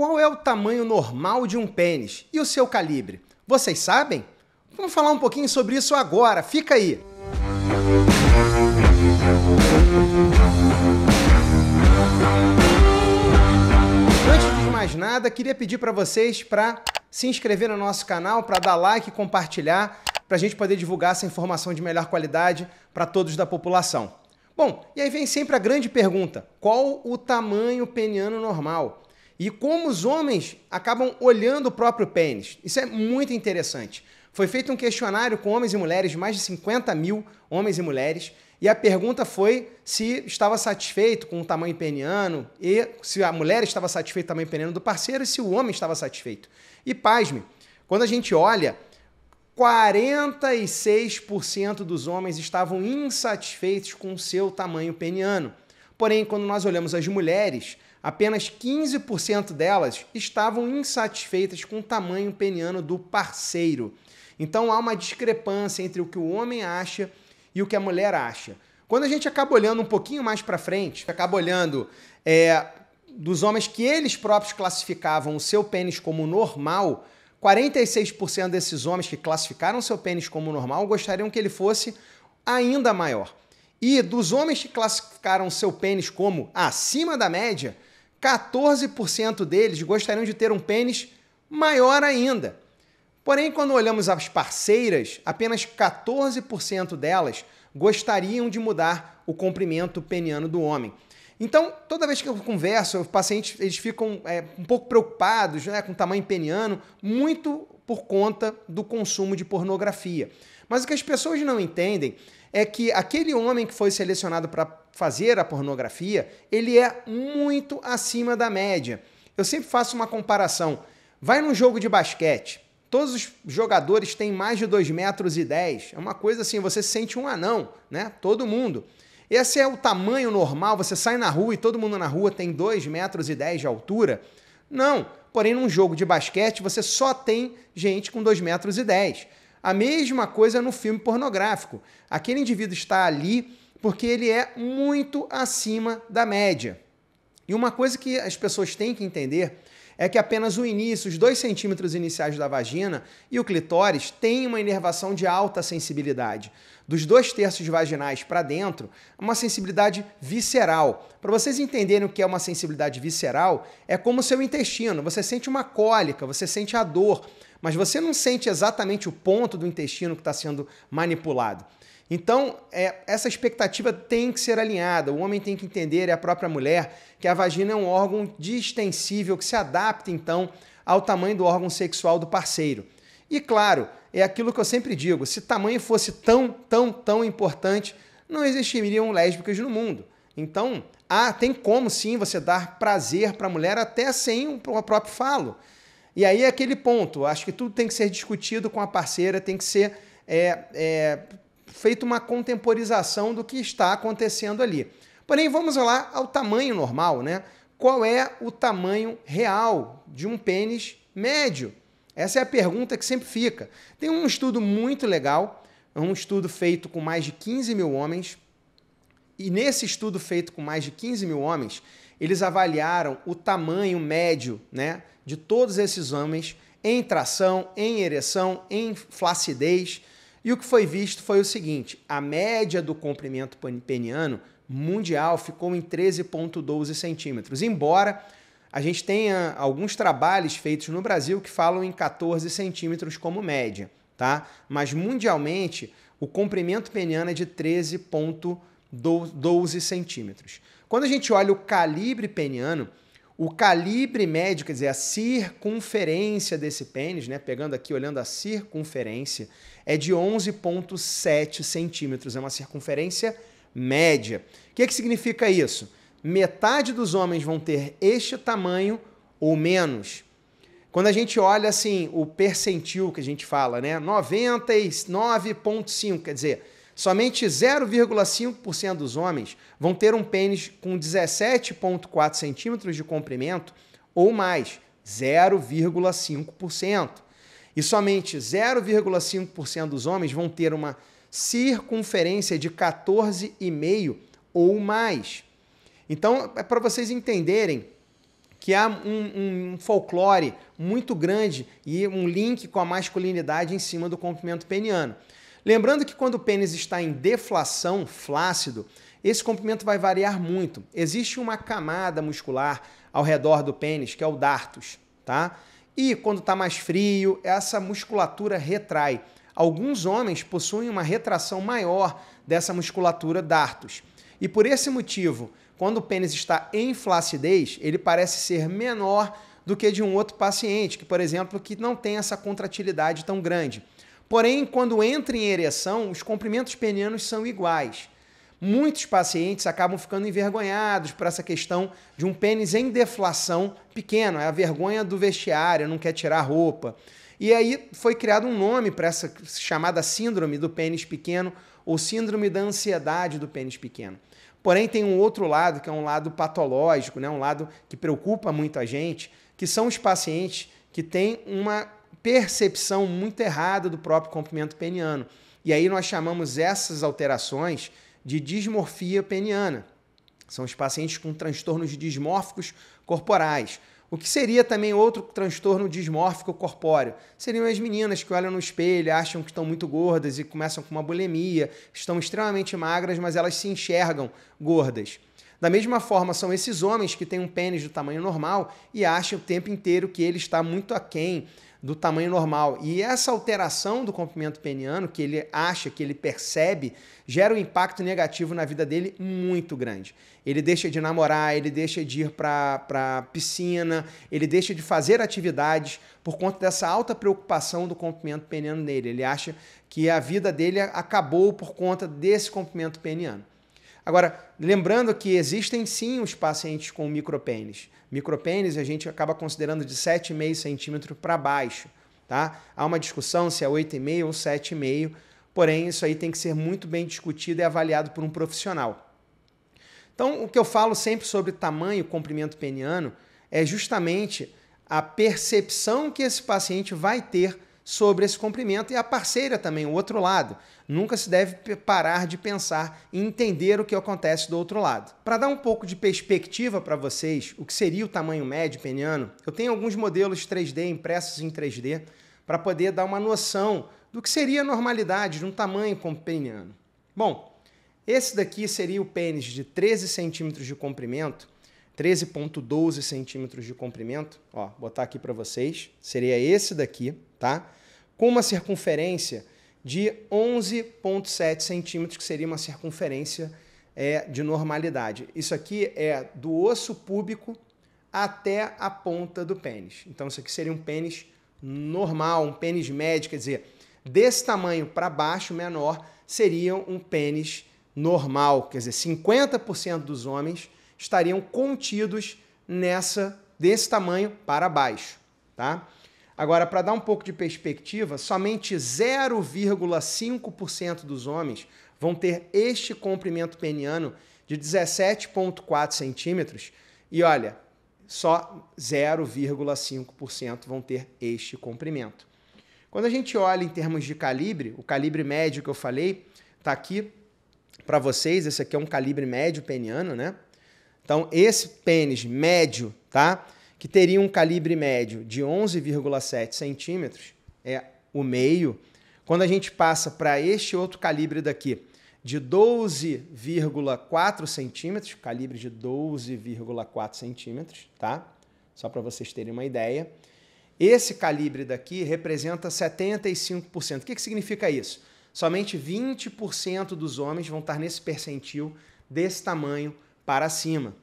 Qual é o tamanho normal de um pênis e o seu calibre? Vocês sabem? Vamos falar um pouquinho sobre isso agora, fica aí! Antes de mais nada, queria pedir para vocês para se inscrever no nosso canal, para dar like, compartilhar, para a gente poder divulgar essa informação de melhor qualidade para todos da população. Bom, e aí vem sempre a grande pergunta: qual o tamanho peniano normal? e como os homens acabam olhando o próprio pênis. Isso é muito interessante. Foi feito um questionário com homens e mulheres, mais de 50 mil homens e mulheres, e a pergunta foi se estava satisfeito com o tamanho peniano e se a mulher estava satisfeita com o tamanho peniano do parceiro e se o homem estava satisfeito. E pasme, quando a gente olha, 46% dos homens estavam insatisfeitos com o seu tamanho peniano. Porém, quando nós olhamos as mulheres, apenas 15% delas estavam insatisfeitas com o tamanho peniano do parceiro. Então há uma discrepância entre o que o homem acha e o que a mulher acha. Quando a gente acaba olhando um pouquinho mais para frente, acaba olhando é, dos homens que eles próprios classificavam o seu pênis como normal, 46% desses homens que classificaram seu pênis como normal gostariam que ele fosse ainda maior. E dos homens que classificaram seu pênis como acima da média, 14% deles gostariam de ter um pênis maior ainda. Porém, quando olhamos as parceiras, apenas 14% delas gostariam de mudar o comprimento peniano do homem. Então, toda vez que eu converso, os pacientes eles ficam é, um pouco preocupados né, com o tamanho peniano, muito por conta do consumo de pornografia. Mas o que as pessoas não entendem é que aquele homem que foi selecionado para fazer a pornografia, ele é muito acima da média. Eu sempre faço uma comparação. Vai num jogo de basquete, todos os jogadores têm mais de 2 metros e 10. É uma coisa assim, você sente um anão, né? Todo mundo. Esse é o tamanho normal, você sai na rua e todo mundo na rua tem 2 metros e 10 de altura? Não, porém num jogo de basquete você só tem gente com 2 metros e 10. A mesma coisa no filme pornográfico. Aquele indivíduo está ali porque ele é muito acima da média. E uma coisa que as pessoas têm que entender é que apenas o início, os dois centímetros iniciais da vagina e o clitóris têm uma inervação de alta sensibilidade. Dos dois terços vaginais para dentro, uma sensibilidade visceral. Para vocês entenderem o que é uma sensibilidade visceral, é como o seu intestino. Você sente uma cólica, você sente a dor, mas você não sente exatamente o ponto do intestino que está sendo manipulado. Então, é, essa expectativa tem que ser alinhada. O homem tem que entender, e é a própria mulher, que a vagina é um órgão distensível que se adapta, então, ao tamanho do órgão sexual do parceiro. E claro, é aquilo que eu sempre digo: se tamanho fosse tão, tão, tão importante, não existiriam lésbicas no mundo. Então, há, tem como sim você dar prazer para a mulher até sem o próprio falo. E aí é aquele ponto: acho que tudo tem que ser discutido com a parceira, tem que ser. É, é, feito uma contemporização do que está acontecendo ali. Porém, vamos lá ao tamanho normal, né? Qual é o tamanho real de um pênis médio? Essa é a pergunta que sempre fica. Tem um estudo muito legal, é um estudo feito com mais de 15 mil homens. E nesse estudo feito com mais de 15 mil homens, eles avaliaram o tamanho médio né, de todos esses homens em tração, em ereção, em flacidez. E o que foi visto foi o seguinte: a média do comprimento peniano mundial ficou em 13,12 centímetros, embora a gente tenha alguns trabalhos feitos no Brasil que falam em 14 centímetros como média, tá? Mas mundialmente o comprimento peniano é de 13,12 centímetros. Quando a gente olha o calibre peniano, o calibre médio, quer dizer, a circunferência desse pênis, né? Pegando aqui, olhando a circunferência, é de 11,7 centímetros. É uma circunferência média. O que, é que significa isso? Metade dos homens vão ter este tamanho ou menos. Quando a gente olha assim o percentil que a gente fala, né? 99,5, quer dizer, Somente 0,5% dos homens vão ter um pênis com 17,4 centímetros de comprimento ou mais, 0,5%. E somente 0,5% dos homens vão ter uma circunferência de 14,5 ou mais. Então, é para vocês entenderem que há um, um, folclore muito grande e um link com a masculinidade em cima do comprimento peniano. Lembrando que quando o pênis está em deflação, flácido, esse comprimento vai variar muito. Existe uma camada muscular ao redor do pênis, que é o dartus, tá? E quando está mais frio, essa musculatura retrai. Alguns homens possuem uma retração maior dessa musculatura dartus. E por esse motivo, quando o pênis está em flacidez, ele parece ser menor do que de um outro paciente, que, por exemplo, que não tem essa contratilidade tão grande. Porém, quando entra em ereção, os comprimentos penianos são iguais. Muitos pacientes acabam ficando envergonhados por essa questão de um pênis em deflação pequeno, é a vergonha do vestiário, não quer tirar roupa. E aí foi criado um nome para essa chamada síndrome do pênis pequeno ou síndrome da ansiedade do pênis pequeno. Porém, tem um outro lado, que é um lado patológico, né? um lado que preocupa muito a gente, que são os pacientes que têm uma percepção muito errada do próprio comprimento peniano. E aí nós chamamos essas alterações de dismorfia peniana. São os pacientes com transtornos dismórficos corporais. O que seria também outro transtorno dismórfico corpóreo? Seriam as meninas que olham no espelho, acham que estão muito gordas e começam com uma bulimia, estão extremamente magras, mas elas se enxergam gordas. Da mesma forma, são esses homens que têm um pênis do tamanho normal e acham o tempo inteiro que ele está muito aquém do tamanho normal. E essa alteração do comprimento peniano, que ele acha, que ele percebe, gera um impacto negativo na vida dele muito grande. Ele deixa de namorar, ele deixa de ir para piscina, ele deixa de fazer atividades por conta dessa alta preocupação do comprimento peniano nele. Ele acha que a vida dele acabou por conta desse comprimento peniano. Agora, lembrando que existem sim os pacientes com micropênis. Micropênis a gente acaba considerando de 7,5 centímetro para baixo. Tá? Há uma discussão se é 8,5 ou 7,5, porém isso aí tem que ser muito bem discutido e avaliado por um profissional. Então, o que eu falo sempre sobre tamanho e comprimento peniano é justamente a percepção que esse paciente vai ter sobre esse comprimento e a parceira também, o outro lado. Nunca se deve parar de pensar e entender o que acontece do outro lado. Para dar um pouco de perspectiva para vocês, o que seria o tamanho médio peniano, eu tenho alguns modelos 3D impressos em 3D para poder dar uma noção do que seria a normalidade de um tamanho como peniano. Bom, esse daqui seria o pênis de 13 centímetros de comprimento 13,12 centímetros de comprimento. Ó, botar aqui para vocês. Seria esse daqui, tá? Com uma circunferência de 11,7 centímetros, que seria uma circunferência é, de normalidade. Isso aqui é do osso púbico até a ponta do pênis. Então, isso aqui seria um pênis normal, um pênis médio, quer dizer, desse tamanho para baixo, menor, seria um pênis normal. Quer dizer, 50% dos homens estariam contidos nessa desse tamanho para baixo, tá? Agora, para dar um pouco de perspectiva, somente 0,5% dos homens vão ter este comprimento peniano de 17,4 centímetros. E olha, só 0,5% vão ter este comprimento. Quando a gente olha em termos de calibre, o calibre médio que eu falei está aqui para vocês. Esse aqui é um calibre médio peniano, né? Então, esse pênis médio, tá? Que teria um calibre médio de 11,7 centímetros, é o meio. Quando a gente passa para este outro calibre daqui, de 12,4 centímetros, calibre de 12,4 centímetros, tá? Só para vocês terem uma ideia. Esse calibre daqui representa 75%. O que, que significa isso? Somente 20% dos homens vão estar nesse percentil desse tamanho para cima.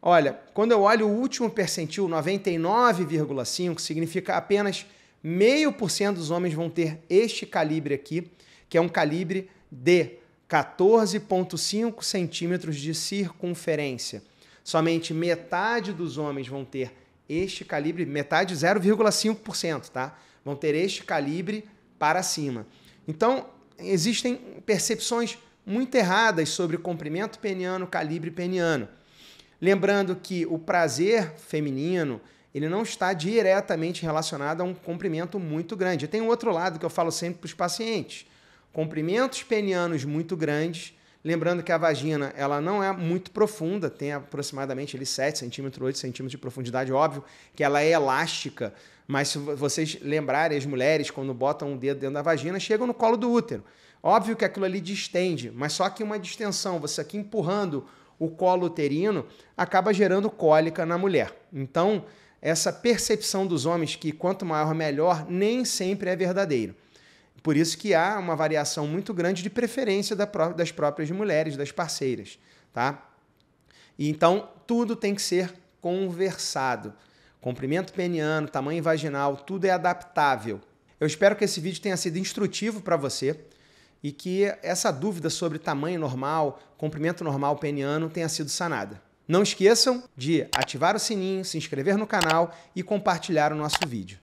Olha, quando eu olho o último percentil, 99,5, significa apenas 0,5% dos homens vão ter este calibre aqui, que é um calibre de 14,5 centímetros de circunferência. Somente metade dos homens vão ter este calibre, metade 0,5%, tá? Vão ter este calibre para cima. Então, existem percepções muito erradas sobre o comprimento peniano, calibre peniano. Lembrando que o prazer feminino ele não está diretamente relacionado a um comprimento muito grande. tem um outro lado que eu falo sempre para os pacientes: comprimentos penianos muito grandes. Lembrando que a vagina ela não é muito profunda, tem aproximadamente ali 7 centímetros, 8 centímetros de profundidade, óbvio que ela é elástica, mas se vocês lembrarem, as mulheres, quando botam um dedo dentro da vagina, chegam no colo do útero. Óbvio que aquilo ali distende, mas só que uma distensão, você aqui empurrando o colo uterino, acaba gerando cólica na mulher. Então, essa percepção dos homens que quanto maior melhor nem sempre é verdadeiro. Por isso que há uma variação muito grande de preferência das próprias mulheres, das parceiras, tá? E então tudo tem que ser conversado. Comprimento peniano, tamanho vaginal, tudo é adaptável. Eu espero que esse vídeo tenha sido instrutivo para você e que essa dúvida sobre tamanho normal, comprimento normal peniano tenha sido sanada. Não esqueçam de ativar o sininho, se inscrever no canal e compartilhar o nosso vídeo.